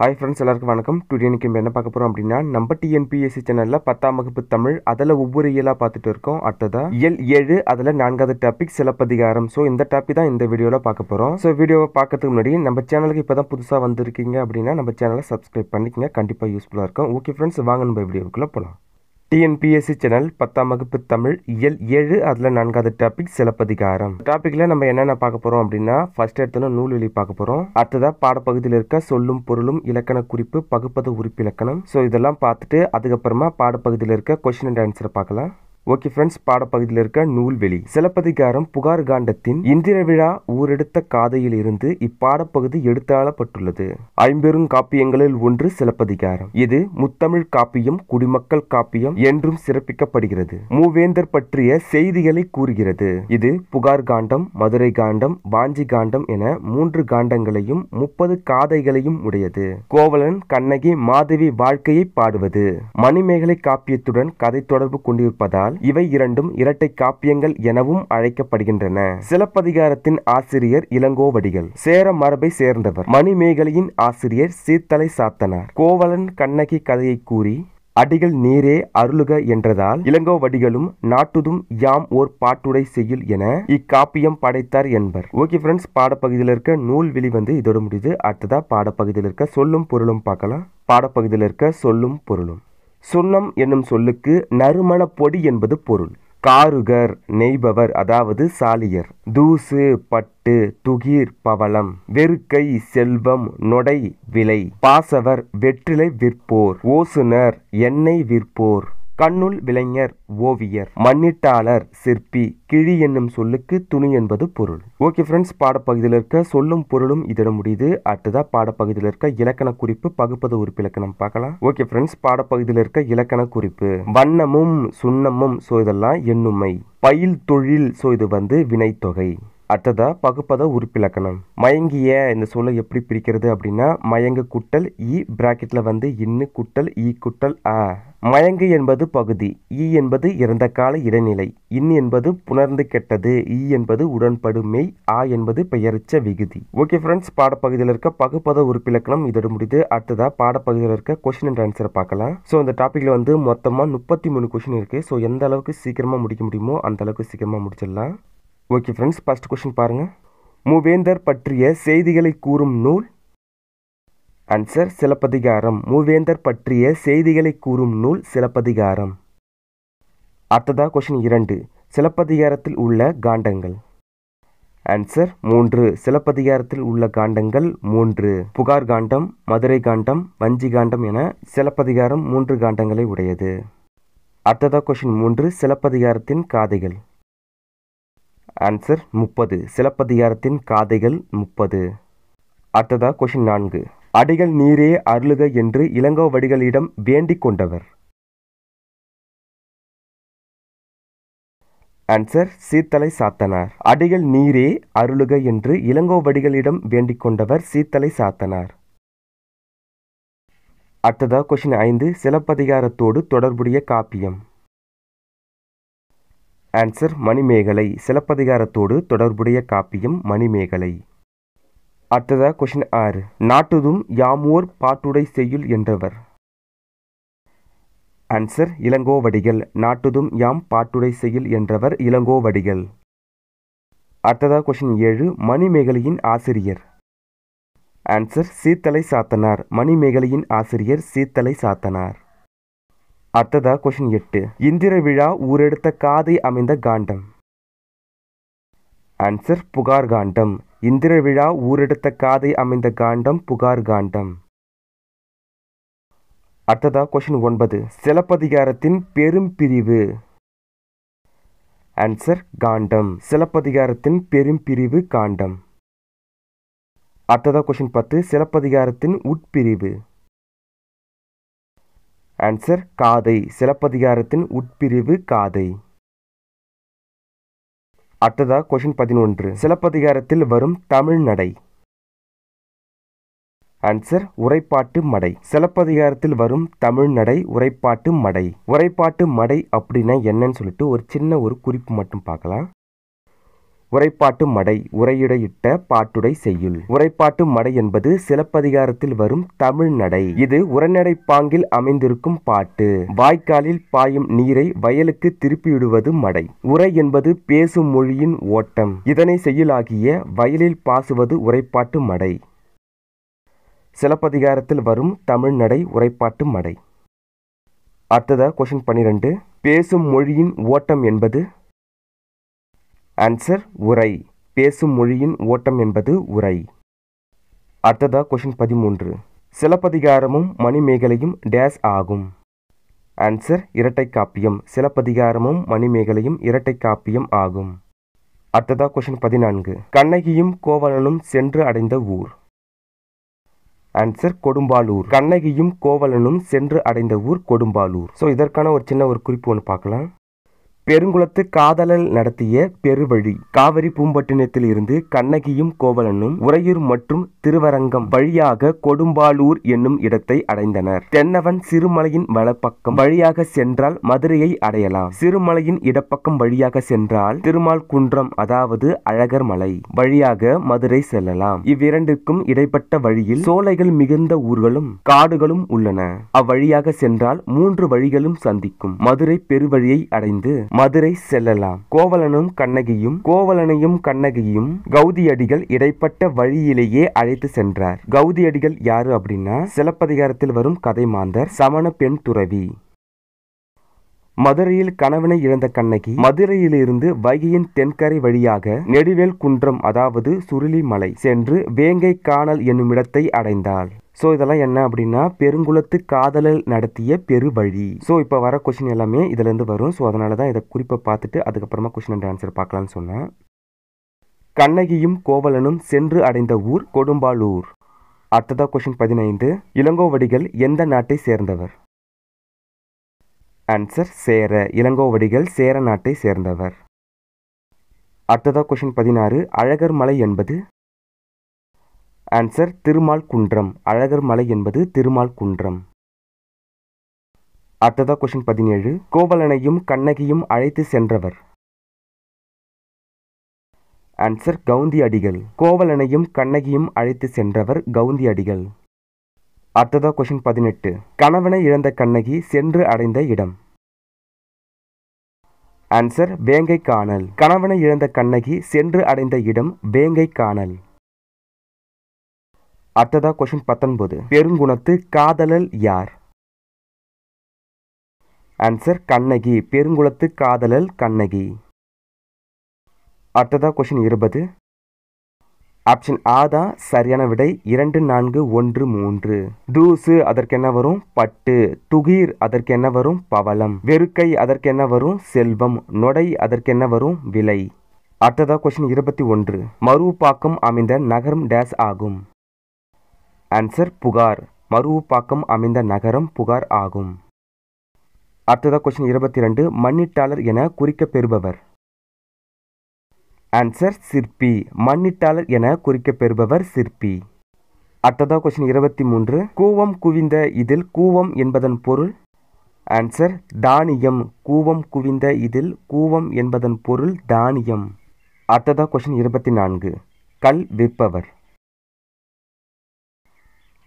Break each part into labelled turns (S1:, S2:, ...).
S1: Hi friends எல்லாருக்கும் வணக்கம் today இன்றைக்கி என்ன பார்க்க போகிறோம் அப்படின்னா நம்ம டிஎன்பிஎஸ்சி சேனலில் பத்தாம் வகுப்பு தமிழ் அதில் ஒவ்வொரு இயலாக பார்த்துட்டு இருக்கோம் அடுத்ததாக இயல் ஏழு அதில் நான்காவது டாபிக் சிலப்பதிகாரம் ஸோ இந்த டாபிக் தான் இந்த வீடியோவில் பார்க்க போகிறோம் ஸோ வீடியோவை பார்க்கறதுக்கு முன்னாடி நம்ம சேனலுக்கு இப்போ தான் புதுசாக வந்திருக்கீங்க அப்படின்னா நம்ம சேனலை சப்ஸ்கிரைப் பண்ணிக்கங்க கண்டிப்பாக யூஸ்ஃபுல்லாக இருக்கும் ஓகே ஃப்ரெண்ட்ஸ் வாங்க நம்ம வீடியோக்குள்ளே போகலாம் டிஎன்பிஎஸ்சி சேனல் பத்தாம் வகுப்பு தமிழ் இயல் ஏழு அதில் நான்காவது டாபிக் சிலப்பதிகாரம் டாப்பிக்கில் நம்ம என்னென்ன பார்க்க போகிறோம் அப்படின்னா ஃபர்ஸ்ட் எடுத்தோன்னா நூல்வெளி பார்க்க போகிறோம் அடுத்ததாக பாடப்பகுதியில் இருக்க சொல்லும் பொருளும் இலக்கண குறிப்பு பகுப்பது இலக்கணம் ஸோ இதெல்லாம் பார்த்துட்டு அதுக்கப்புறமா பாடப்பகுதியில் இருக்க கொஷின் அண்ட் ஆன்சரை பார்க்கலாம் ஓகே ஃப்ரெண்ட்ஸ் பாடப்பகுதியில் இருக்க நூல்வெளி சிலப்பதிகாரம் புகார் காண்டத்தின் இந்திர விழா ஊரெடுத்த காதையில் இருந்து இப்பாடப்பகுதி எடுத்தாளப்பட்டுள்ளது ஐம்பெரும் காப்பியங்களில் ஒன்று சிலப்பதிகாரம் இது முத்தமிழ் காப்பியம் குடிமக்கள் காப்பியம் என்றும் சிறப்பிக்கப்படுகிறது மூவேந்தர் பற்றிய செய்திகளை கூறுகிறது இது புகார் காண்டம் மதுரை காண்டம் வாஞ்சி காண்டம் என மூன்று காண்டங்களையும் முப்பது காதைகளையும் உடையது கோவலன் கண்ணகி மாதவி வாழ்க்கையை பாடுவது மணிமேகலை காப்பியத்துடன் கதை தொடர்பு கொண்டிருப்பதால் இவை இரண்டும் இரட்டை காப்பியங்கள் எனவும் அழைக்கப்படுகின்றன சிலப்பதிகாரத்தின் ஆசிரியர் இளங்கோவடிகள் சேர மரபை சேர்ந்தவர் மணிமேகலையின் ஆசிரியர் சீத்தலை சாத்தனார் கோவலன் கண்ணகி கதையை கூறி அடிகள் நீரே அருளுக என்றதால் இளங்கோவடிகளும் நாட்டுதும் யாம் ஓர் பாட்டுடை செய்யுள் என இக்காப்பியம் படைத்தார் என்பர் ஓகே ஃப்ரெண்ட்ஸ் பாடப்பகுதியில் இருக்க நூல் வெளி வந்து இதோடு முடியுது அடுத்ததா பாடப்பகுதியில் இருக்க சொல்லும் பொருளும் பார்க்கலாம் பாடப்பகுதியில் இருக்க சொல்லும் பொருளும் சுண்ணம் என்னும் சொல்லுக்கு நறுமண பொடி என்பது பொருள் காருகர் நெய்பவர் அதாவது சாலியர் தூசு பட்டு துகிர் பவளம் வெறுக்கை செல்வம் நொடை விலை பாசவர் வெற்றிலை விற்போர் ஓசுனர் எண்ணெய் விற்போர் கண்ணுள் விளைஞர் ஓவியர் மண்ணிட்டாளர் சிற்பி கிழி என்னும் சொல்லுக்கு துணி என்பது பொருள் ஓகே ஃப்ரெண்ட்ஸ் பாடப்பகுதியில் இருக்க சொல்லும் பொருளும் இதிட முடியுது அடுத்ததா பாடப்பகுதியில் இருக்க இலக்கண குறிப்பு பகுப்பது இலக்கணம் பார்க்கலாம் ஓகே ஃப்ரெண்ட்ஸ் பாடப்பகுதியில் இருக்க இலக்கண குறிப்பு வண்ணமும் சுண்ணமும் சோ இதெல்லாம் எண்ணுமை பயில் தொழில் சோ இது வந்து வினைத்தொகை அடுத்ததாக பகுப்பத உறுப்பிலக்கணம் மயங்கிய இந்த சொல்லை எப்படி பிரிக்கிறது அப்படின்னா மயங்க குட்டல் இ பிராக்கெட்டில் வந்து இன்னு குட்டல் இ குட்டல் ஆ மயங்கு என்பது பகுதி இ என்பது இறந்த கால இடைநிலை இன் என்பது புணர்ந்து கெட்டது இ என்பது உடன்படுமை ஆ என்பது பெயரிச்ச விகுதி ஓகே ஃப்ரெண்ட்ஸ் பாடப்பகுதியில் இருக்க பகுப்பத உறுப்பிலக்கணம் இதோட முடிது அடுத்ததா பாடப்பகுதியில் இருக்க கொஸ்டின் அண்ட் ஆன்சரை பார்க்கலாம் ஸோ இந்த டாப்பிக்கில் வந்து மொத்தமாக முப்பத்தி மூணு கொஸ்டின் இருக்குது ஸோ எந்த அளவுக்கு சீக்கிரமாக முடிக்க முடியுமோ அந்த அளவுக்கு சீக்கிரமாக முடிச்சிடலாம் ஓகே ஃப்ரெண்ட்ஸ் ஃபஸ்ட் கொஷின் பாருங்கள் மூவேந்தர் பற்றிய செய்திகளை கூறும் நூல் ஆன்சர் சிலப்பதிகாரம் மூவேந்தர் பற்றிய செய்திகளை கூறும் நூல் சிலப்பதிகாரம் அடுத்ததாக கொஷின் இரண்டு சிலப்பதிகாரத்தில் உள்ள காண்டங்கள் ஆன்சர் மூன்று சிலப்பதிகாரத்தில் உள்ள காண்டங்கள் மூன்று புகார் காண்டம் மதுரை காண்டம் வஞ்சி காண்டம் என சிலப்பதிகாரம் மூன்று காண்டங்களை உடையது அடுத்ததாக கொஷின் மூன்று சிலப்பதிகாரத்தின் காதைகள் ஆன்சர் முப்பது சிலப்பதிகாரத்தின் காதைகள் முப்பது அடுத்ததா கொஷின் நான்கு அடிகள் நீரே அருளுக என்று வடிகளிடம் வேண்டிக் கொண்டவர் ஆன்சர் சீத்தலை சாத்தனார் அடிகள் நீரே அருளுக என்று வடிகளிடம் வேண்டிக் கொண்டவர் சீத்தலை சாத்தனார் அடுத்ததா கொஷின் ஐந்து சிலப்பதிகாரத்தோடு தொடர்புடைய காப்பியம் ஆன்சர் மணிமேகலை சிலப்பதிகாரத்தோடு தொடர்புடைய காப்பியம் மணிமேகலை அடுத்ததாக கொஷின் ஆறு நாட்டுதும் யாமோர் பாட்டுடை செய்யுள் என்றவர் ஆன்சர் இளங்கோவடிகள் நாட்டுதும் யாம் பாட்டுடை செய்யுள் என்றவர் இளங்கோவடிகள் அடுத்ததாக கொஷின் ஏழு மணிமேகலையின் ஆசிரியர் ஆன்சர் சீத்தலை சாத்தனார் மணிமேகலையின் ஆசிரியர் சீத்தலை சாத்தனார் அடுத்ததா கொஷின் எட்டு இந்திர விழா ஊரெடுத்த காதை அமைந்த காண்டம் ஆன்சர் புகார் காண்டம் இந்திர விழா ஊரெடுத்த காதை அமைந்த காண்டம் புகார் காண்டம் அடுத்ததா கொஷின் ஒன்பது சிலப்பதிகாரத்தின் பெரும் பிரிவு ஆன்சர் காண்டம் சிலப்பதிகாரத்தின் பெரும் பிரிவு காண்டம் அடுத்ததா கொஷின் பத்து சிலப்பதிகாரத்தின் உட்பிரிவு ஆன்சர் காதை சிலப்பதிகாரத்தின் உட்பிரிவு காதை அடுத்ததாக கொஷின் பதினொன்று சிலப்பதிகாரத்தில் வரும் தமிழ் நடை ஆன்சர் உரைப்பாட்டு மடை சிலப்பதிகாரத்தில் வரும் தமிழ் நடை உரைப்பாட்டு மடை உரைப்பாட்டு மடை அப்படின்னா என்னன்னு சொல்லிட்டு ஒரு சின்ன ஒரு குறிப்பு மட்டும் பார்க்கலாம் உரைப்பாட்டு மடை உரையிடையிட்ட பாட்டுடை செய்யுள் உரைப்பாட்டு மடை என்பது சிலப்பதிகாரத்தில் வரும் தமிழ் நடை இது உரநடை பாங்கில் அமைந்திருக்கும் பாட்டு வாய்க்காலில் பாயும் நீரை வயலுக்கு திருப்பிவிடுவது மடை உரை என்பது பேசும் மொழியின் ஓட்டம் இதனை செய்யுளாகிய வயலில் பாசுவது உரைப்பாட்டு மடை சிலப்பதிகாரத்தில் வரும் தமிழ் நடை உரைப்பாட்டு மடை அடுத்ததாக கொஷின் பன்னிரெண்டு பேசும் மொழியின் ஓட்டம் என்பது ஆன்சர் உரை பேசும் மொழியின் ஓட்டம் என்பது உரை அடுத்ததா கொஷின் பதிமூன்று சிலப்பதிகாரமும் மணிமேகலையும் டேஸ் ஆகும் ஆன்சர் இரட்டை காப்பியம் சிலப்பதிகாரமும் மணிமேகலையும் இரட்டை காப்பியம் ஆகும் அடுத்ததா கொஷின் பதினான்கு கண்ணகியும் கோவலனும் சென்று அடைந்த ஊர் ஆன்சர் கொடும்பாலூர் கண்ணகியும் கோவலனும் சென்று அடைந்த ஊர் கொடும்பாலூர் ஸோ இதற்கான ஒரு சின்ன ஒரு குறிப்பு ஒன்று பார்க்கலாம் பெருங்குளத்து காதலல் நடத்திய பெருவழி காவிரி பூம்பட்டினத்தில் இருந்து கண்ணகியும் கோவலனும் உறையூர் மற்றும் திருவரங்கம் வழியாக கொடும்பாலூர் என்னும் இடத்தை அடைந்தனர் தென்னவன் சிறுமலையின் வலப்பக்கம் வழியாக சென்றால் மதுரையை அடையலாம் சிறுமலையின் இடப்பக்கம் வழியாக சென்றால் திருமால் குன்றம் அதாவது அழகர் மலை வழியாக மதுரை செல்லலாம் இவ்விரண்டிற்கும் இடைப்பட்ட வழியில் சோலைகள் மிகுந்த ஊர்களும் காடுகளும் உள்ளன அவ்வழியாக சென்றால் மூன்று வழிகளும் சந்திக்கும் மதுரை பெருவழியை அடைந்து மதுரை செல்லலாம் கோவலனும் கண்ணகியும் கோவலனையும் கண்ணகியும் கௌதியடிகள் இடைப்பட்ட வழியிலேயே அழைத்து சென்றார் கௌதியடிகள் யாரு அப்படின்னா சிலப்பதிகாரத்தில் வரும் கதை மாந்தர் சமண பெண் துறவி மதுரையில் கணவனை இழந்த கண்ணகி மதுரையிலிருந்து வைகையின் தென்கரை வழியாக நெடுவேல் குன்றம் அதாவது சுருளி மலை சென்று வேங்கை காணல் என்னும் இடத்தை அடைந்தாள் ஸோ இதெல்லாம் என்ன அப்படின்னா பெருங்குளத்து காதலல் நடத்திய பெருவழி ஸோ இப்போ வர கொஷின் எல்லாமே இதுலேருந்து வரும் ஸோ அதனால தான் இதை குறிப்பை பார்த்துட்டு அதுக்கப்புறமா கொஷின் அண்ட் ஆன்சர் பார்க்கலான்னு சொன்னேன் கண்ணகியும் கோவலனும் சென்று அடைந்த ஊர் கொடும்பாலூர் அடுத்ததா கொஷின் பதினைந்து இளங்கோவடிகள் எந்த நாட்டை சேர்ந்தவர் ஆன்சர் சேர இளங்கோவடிகள் சேர நாட்டை சேர்ந்தவர் அடுத்ததா கொஷின் பதினாறு அழகர் மலை என்பது ஆன்சர் திருமால் குன்றம் அழகர் மலை என்பது திருமால் குன்றம் அடுத்ததா கொஷின் பதினேழு கோவலனையும் கண்ணகியும் அழைத்து சென்றவர் ஆன்சர் கவுந்தி அடிகள் கோவலனையும் கண்ணகியும் அழைத்து சென்றவர் கவுந்தி அடிகள் அடுத்ததா கொஷின் பதினெட்டு கணவனை இழந்த கண்ணகி சென்று அடைந்த இடம் ஆன்சர் வேங்கை காணல் கணவனை இழந்த கண்ணகி சென்று அடைந்த இடம் வேங்கை காணல் அடுத்ததா கொஷின் பத்தொன்பது பெருங்குணத்து காதலல் யார் ஆன்சர் கண்ணகி பெருங்குளத்து காதலல் கண்ணகி அடுத்ததா கொஷின் இருபது ஆப்ஷன் ஆ தான் சரியான விடை இரண்டு நான்கு ஒன்று மூன்று தூசு அதற்கு என்ன வரும் பட்டு துகீர் அதற்கு என்ன வரும் பவளம் வெறுக்கை அதற்கு என்ன வரும் செல்வம் நொடை அதற்கு என்ன வரும் விலை அடுத்ததா கொஸ்டின் இருபத்தி ஒன்று மறுபாக்கம் அமைந்த நகரம் டேஸ் ஆகும் ஆன்சர் புகார் மறுவுப்பாக்கம் அமைந்த நகரம் புகார் ஆகும் அடுத்ததாக கொஸ்டின் இருபத்தி ரெண்டு மன்னிட்டாளர் என பெறுபவர் ஆன்சர் சிற்பி மண்ணிட்டாளர் என பெறுபவர் சிற்பி அடுத்ததாக கொஸ்டின் இருபத்தி மூன்று கூவம் குவிந்த இதில் கூவம் என்பதன் பொருள் ஆன்சர் தானியம் கூவம் குவிந்த இதில் கூவம் என்பதன் பொருள் தானியம் அடுத்ததாக கொஸ்டின் இருபத்தி நான்கு கல் விற்பவர்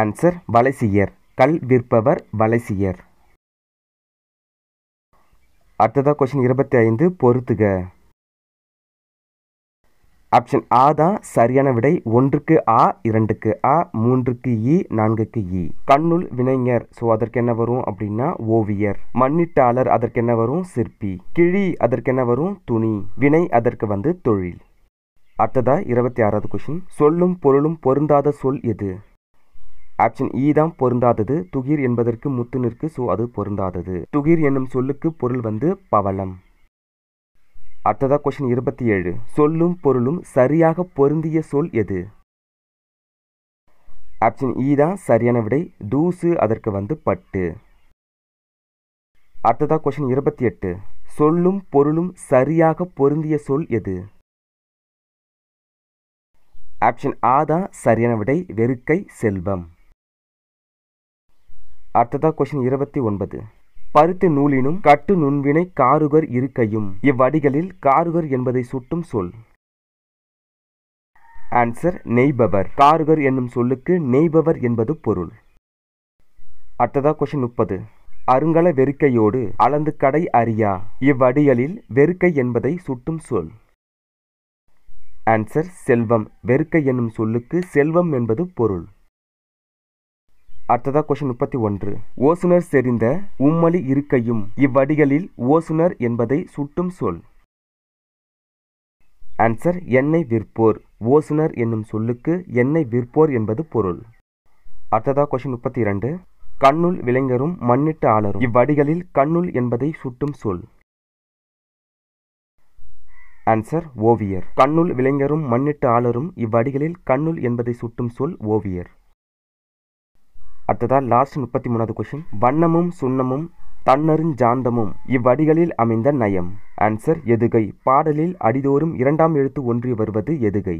S1: ஆன்சர் வலைசியர் கல் விற்பவர் வலைசியர் அடுத்ததாக கொஷின் இருபத்தி ஐந்து பொறுத்துக ஆப்ஷன் ஆ தான் சரியான விடை ஒன்றுக்கு ஆ இரண்டுக்கு ஆ மூன்றுக்கு இ e, நான்குக்கு இ e. கண்ணுள் வினைஞர் ஸோ அதற்கு என்ன வரும் அப்படின்னா ஓவியர் மண்ணிட்டாளர் அதற்கு என்ன வரும் சிற்பி கிழி அதற்கு என்ன வரும் துணி வினை அதற்கு வந்து தொழில் அடுத்ததா இருபத்தி ஆறாவது கொஷின் சொல்லும் பொருளும் பொருந்தாத சொல் எது ஆப்ஷன் இ e தான் பொருந்தாதது துகிர் என்பதற்கு முத்து நிற்கு ஸோ அது பொருந்தாதது துகிர் என்னும் சொல்லுக்கு பொருள் வந்து பவளம் அடுத்ததாக கொஷின் இருபத்தி ஏழு சொல்லும் பொருளும் சரியாக பொருந்திய சொல் எது ஆப்ஷன் இ e தான் சரியான விடை தூசு அதற்கு வந்து பட்டு அடுத்ததாக கொஷின் இருபத்தி எட்டு சொல்லும் பொருளும் சரியாக பொருந்திய சொல் எது ஆப்ஷன் ஆ தான் சரியான விடை வெறுக்கை செல்வம் அடுத்ததா கொஷின் இருபத்தி ஒன்பது பருத்து நூலினும் கட்டு நுண்வினை காருகர் இருக்கையும் இவ்வடிகளில் காருகர் என்பதை சுட்டும் சொல் ஆன்சர் நெய்பவர் காருகர் என்னும் சொல்லுக்கு நெய்பவர் என்பது பொருள் அடுத்ததா கொஷின் முப்பது அருங்கல வெறுக்கையோடு அளந்து கடை அறியா இவ்வடிகளில் வெறுக்கை என்பதை சுட்டும் சொல் ஆன்சர் செல்வம் வெறுக்கை என்னும் சொல்லுக்கு செல்வம் என்பது பொருள் அடுத்ததா கொஷின் முப்பத்தி ஒன்று ஓசுனர் செறிந்த உம்மலி இருக்கையும் இவ்வடிகளில் ஓசுனர் என்பதை சுட்டும் சொல் ஆன்சர் எண்ணெய் விற்போர் ஓசுனர் என்னும் சொல்லுக்கு எண்ணெய் விற்போர் என்பது பொருள் அடுத்ததா கொஷின் முப்பத்தி இரண்டு கண்ணுள் விளைஞரும் மண்ணிட்டு ஆளரும் இவ்வடிகளில் கண்ணுள் என்பதை சுட்டும் சொல் ஆன்சர் ஓவியர் கண்ணுள் விளைஞரும் மண்ணிட்டு ஆளரும் இவ்வடிகளில் கண்ணுள் என்பதை சுட்டும் சொல் ஓவியர் அடுத்ததாக லாஸ்ட் முப்பத்தி மூணாவது கொஷின் வண்ணமும் சுண்ணமும் தன்னருஞ்சாந்தமும் இவ்வடிகளில் அமைந்த நயம் ஆன்சர் எதுகை பாடலில் அடிதோறும் இரண்டாம் எழுத்து ஒன்றி வருவது எதுகை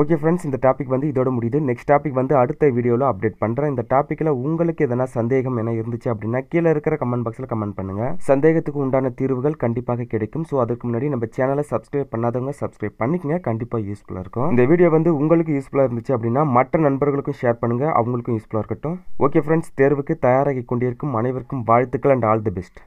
S1: ஓகே ஃப்ரெண்ட்ஸ் இந்த டாபிக் வந்து இதோட முடியுது நெக்ஸ்ட் டாபிக் வந்து அடுத்த வீடியோவில் அப்டேட் பண்ணுறேன் இந்த டாப்பிக்கில் உங்களுக்கு எதனா சந்தேகம் என இருந்துச்சு அப்படின்னா கீழே இருக்கிற கமெண்ட் பாக்ஸில் கமெண்ட் பண்ணுங்கள் சந்தேகத்துக்கு உண்டான தீர்வுகள் கண்டிப்பாக கிடைக்கும் ஸோ அதுக்கு முன்னாடி நம்ம சேனலை சப்ஸ்கிரைப் பண்ணாதவங்க சப்ஸ்கிரைப் பண்ணிக்கங்க கண்டிப்பாக யூஸ்ஃபுல்லாக இருக்கும் இந்த வீடியோ வந்து உங்களுக்கு யூஸ்ஃபுல்லாக இருந்துச்சு அப்படின்னா மற்ற நண்பர்களுக்கும் ஷேர் பண்ணுங்கள் அவங்களுக்கும் யூஸ்ஃபுல்லாக இருக்கட்டும் ஓகே ஃப்ரெண்ட்ஸ் தேர்வுக்கு தயாராகி கொண்டிருக்கும் அனைவருக்கும் வாழ்த்துக்கள் அண்ட் ஆல் தி பெஸ்ட்